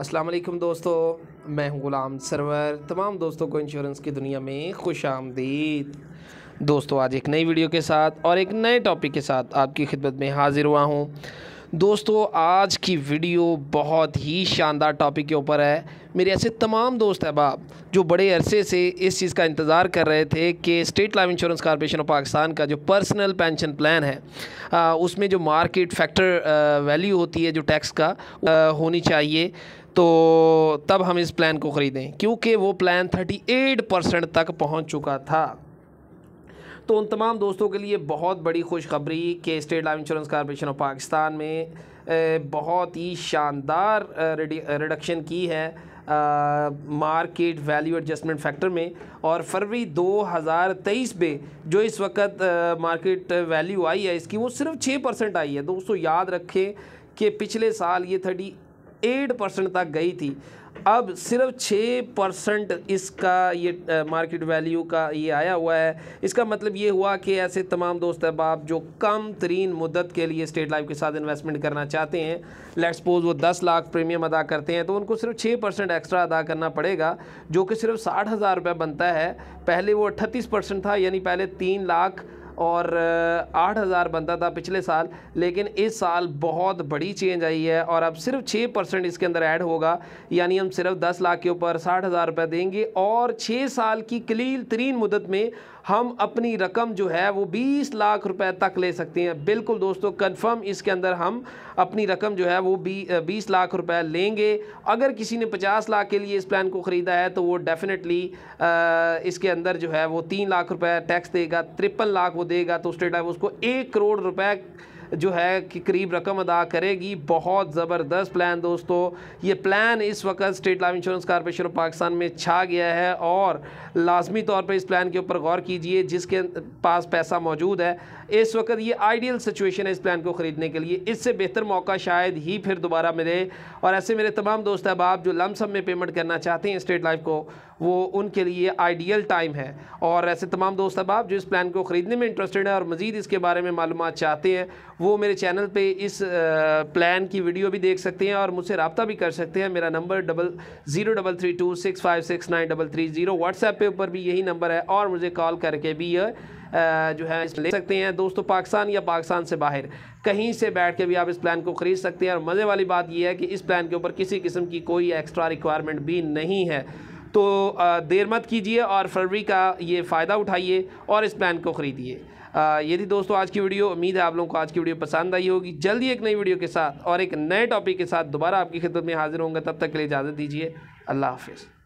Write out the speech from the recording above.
असलम दोस्तों मैं हूं गुलाम सरवर तमाम दोस्तों को इंश्योरेंस की दुनिया में खुश आमदीद दोस्तों आज एक नई वीडियो के साथ और एक नए टॉपिक के साथ आपकी खिदमत में हाज़िर हुआ हूं दोस्तों आज की वीडियो बहुत ही शानदार टॉपिक के ऊपर है मेरे ऐसे तमाम दोस्त अहबाब जो बड़े अरसे से इस चीज़ का इंतज़ार कर रहे थे कि State Life Insurance Corporation of Pakistan का जो पर्सनल पेंशन प्लान है आ, उसमें जो मार्केट फैक्टर वैल्यू होती है जो टैक्स का आ, होनी चाहिए तो तब हम इस प्लान को ख़रीदें क्योंकि वो प्लान 38 परसेंट तक पहुंच चुका था तो उन तमाम दोस्तों के लिए बहुत बड़ी खुशखबरी कि State Life Insurance Corporation of Pakistan में बहुत ही शानदार रिडक्शन की है मार्केट वैल्यू एडजस्टमेंट फैक्टर में और फरवरी 2023 में जो इस वक्त मार्केट वैल्यू आई है इसकी वो सिर्फ 6 परसेंट आई है दोस्तों याद रखें कि पिछले साल ये थर्टी एट परसेंट तक गई थी अब सिर्फ छः परसेंट इसका ये मार्केट वैल्यू का ये आया हुआ है इसका मतलब ये हुआ कि ऐसे तमाम दोस्त अहबाब जो कम तरीन मुद्दत के लिए स्टेट लाइफ के साथ इन्वेस्टमेंट करना चाहते हैं लेट सपोज वो दस लाख प्रीमियम अदा करते हैं तो उनको सिर्फ छः परसेंट एक्स्ट्रा अदा करना पड़ेगा जो कि सिर्फ साठ हज़ार रुपये बनता है पहले वो अट्ठतीस परसेंट था यानी पहले तीन लाख और आठ हज़ार बनता था पिछले साल लेकिन इस साल बहुत बड़ी चेंज आई है और अब सिर्फ छः परसेंट इसके अंदर ऐड होगा यानी हम सिर्फ दस लाख के ऊपर साठ हज़ार रुपये देंगे और छः साल की कलील तरीन मुदत में हम अपनी रकम जो है वो 20 लाख रुपए तक ले सकते हैं बिल्कुल दोस्तों कंफर्म इसके अंदर हम अपनी रकम जो है वो बीस लाख रुपए लेंगे अगर किसी ने 50 लाख के लिए इस प्लान को ख़रीदा है तो वो डेफिनेटली इसके अंदर जो है वो तीन लाख रुपए टैक्स देगा ट्रिपल लाख वो देगा तो स्टेट है उसको एक करोड़ रुपये जो है कि करीब रकम अदा करेगी बहुत ज़बरदस्त प्लान दोस्तों ये प्लान इस वक्त State Life Insurance Corporation of Pakistan में छा गया है और लाजमी तौर पर इस प्लान के ऊपर गौर कीजिए जिसके पास पैसा मौजूद है इस वक्त ये आइडियल सिचुएशन है इस प्लान को ख़रीदने के लिए इससे बेहतर मौका शायद ही फिर दोबारा मिले और ऐसे मेरे तमाम दोस्त अहबाब जो सम में पेमेंट करना चाहते हैं स्टेट लाइफ को वो उनके लिए आइडियल टाइम है और ऐसे तमाम दोस्त अब आप जो इस प्लान को ख़रीदने में इंटरेस्टेड हैं और मज़ीद इसके बारे में मालूम चाहते हैं वो मेरे चैनल पर इस प्लान की वीडियो भी देख सकते हैं और मुझसे रबता भी कर सकते हैं मेरा number double zero double three two six five six nine double three zero WhatsApp पे ऊपर भी यही नंबर है और मुझे कॉल करके भी यह जो है ले सकते हैं दोस्तों पाकिस्तान या पाकिस्तान से बाहर कहीं से बैठ के भी आप इस प्लान को ख़रीद सकते हैं और मज़े वाली बात यह है कि इस प्लान के ऊपर किसी किस्म की कोई एक्स्ट्रा रिक्वायरमेंट भी नहीं है तो देर मत कीजिए और फरवरी का ये फ़ायदा उठाइए और इस प्लान को ख़रीदिए ये थी दोस्तों आज की वीडियो उम्मीद है आप लोगों को आज की वीडियो पसंद आई होगी जल्दी एक नई वीडियो के साथ और एक नए टॉपिक के साथ दोबारा आपकी खिदमत में हाजिर होंगे तब तक के लिए इजाज़त दीजिए अल्लाह हाफिज़